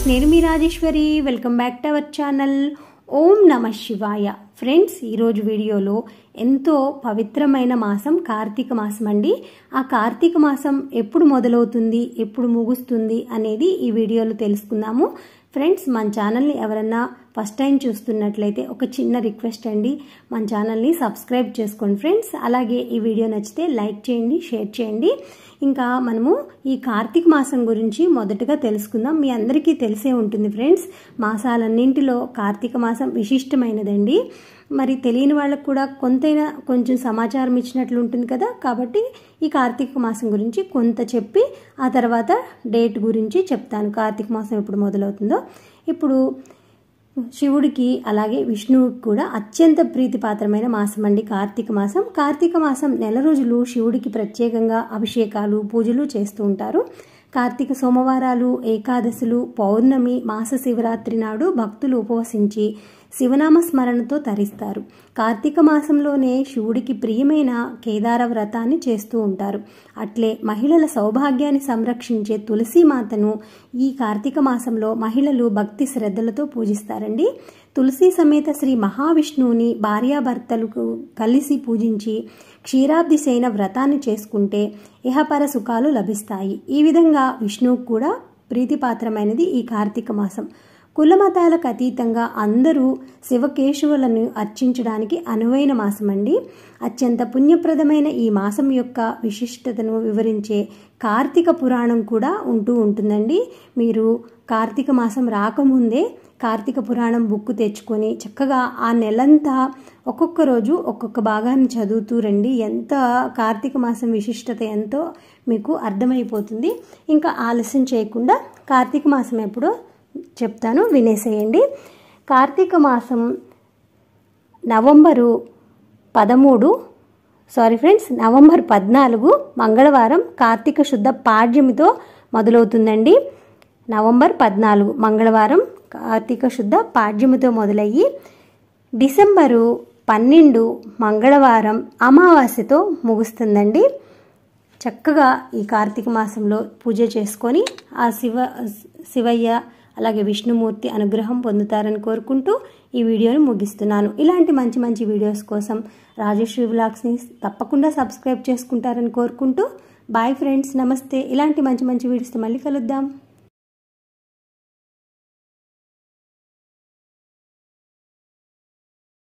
friends నేను మీ Rajeshwari welcome back to our channel ఓం నమ శివాయ ఫ్రెండ్స్ ఈరోజు వీడియోలో ఎంతో పవిత్రమైన మాసం కార్తీక మాసం అండి ఆ కార్తీక మాసం ఎప్పుడు మొదలవుతుంది ఎప్పుడు ముగుస్తుంది అనేది ఈ వీడియోలో తెలుసుకుందాము ఫ్రెండ్స్ మన ఛానల్ని ఎవరన్నా ఫస్ట్ టైం చూస్తున్నట్లయితే ఒక చిన్న రిక్వెస్ట్ అండి మన ఛానల్ని సబ్స్క్రైబ్ చేసుకోండి ఫ్రెండ్స్ అలాగే ఈ వీడియో నచ్చితే లైక్ చేయండి షేర్ చేయండి ఇంకా మనము ఈ కార్తీక మాసం గురించి మొదటగా తెలుసుకుందాం మీ అందరికీ తెలిసే ఉంటుంది ఫ్రెండ్స్ మాసాలన్నింటిలో కార్తీక మాసం విశిష్టమైనదండి మరి తెలియని వాళ్ళకు కూడా కొంతైనా కొంచెం సమాచారం ఇచ్చినట్లు ఉంటుంది కదా కాబట్టి ఈ కార్తీక మాసం గురించి కొంత చెప్పి ఆ తర్వాత డేట్ గురించి చెప్తాను కార్తీక మాసం ఎప్పుడు మొదలవుతుందో ఇప్పుడు శివుడికి అలాగే విష్ణువుకి కూడా అత్యంత ప్రీతిపాత్రమైన మాసం అండి కార్తీక మాసం కార్తీక మాసం నెల రోజులు శివుడికి ప్రత్యేకంగా అభిషేకాలు పూజలు చేస్తూ ఉంటారు కార్తీక సోమవారాలు ఏకాదశులు పౌర్ణమి మాస శివరాత్రి నాడు భక్తులు ఉపవసించి శివనామ స్మరణతో తరిస్తారు కార్తీక మాసంలోనే శివుడికి ప్రియమైన కేదార వ్రతాన్ని చేస్తూ ఉంటారు అట్లే మహిళల సౌభాగ్యాన్ని సంరక్షించే తులసి మాతను ఈ కార్తీక మాసంలో మహిళలు భక్తి శ్రద్ధలతో పూజిస్తారండి తులసి సమేత శ్రీ మహావిష్ణువుని భార్యాభర్తలకు కలిసి పూజించి క్షీరాబ్దిశైన వ్రతాన్ని చేసుకుంటే ఇహపర సుఖాలు లభిస్తాయి ఈ విధంగా విష్ణువుకు కూడా ప్రీతిపాత్రమైనది ఈ కార్తీక మాసం కులమతాలకు అతీతంగా అందరూ శివకేశవులను అర్చించడానికి అనువైన మాసమండి అత్యంత పుణ్యప్రదమైన ఈ మాసం యొక్క విశిష్టతను వివరించే కార్తీక పురాణం కూడా ఉంటూ ఉంటుందండి మీరు కార్తీక మాసం రాకముందే కార్తీక పురాణం బుక్ తెచ్చుకొని చక్కగా ఆ నెలంతా ఒక్కొక్క రోజు ఒక్కొక్క భాగాన్ని చదువుతూ రండి ఎంత కార్తీక మాసం విశిష్టత ఎంతో మీకు అర్థమైపోతుంది ఇంకా ఆలస్యం చేయకుండా కార్తీక మాసం ఎప్పుడో చెప్తాను వినేసేయండి కార్తీక మాసం నవంబరు పదమూడు సారీ ఫ్రెండ్స్ నవంబర్ పద్నాలుగు మంగళవారం కార్తీక శుద్ధ పాడ్యమితో మొదలవుతుందండి నవంబర్ పద్నాలుగు మంగళవారం కార్తీక శుద్ధ పాడ్యమితో మొదలయ్యి డిసెంబరు పన్నెండు మంగళవారం అమావాస్యతో ముగుస్తుందండి చక్కగా ఈ కార్తీక మాసంలో పూజ చేసుకొని ఆ శివ శివయ్య అలాగే విష్ణుమూర్తి అనుగ్రహం పొందుతారని కోరుకుంటూ ఈ వీడియోని ముగిస్తున్నాను ఇలాంటి మంచి మంచి వీడియోస్ కోసం రాజశ్రీ బ్లాగ్స్ని తప్పకుండా సబ్స్క్రైబ్ చేసుకుంటారని కోరుకుంటూ బాయ్ ఫ్రెండ్స్ నమస్తే ఇలాంటి మంచి మంచి వీడియోస్తో మళ్ళీ కలుద్దాం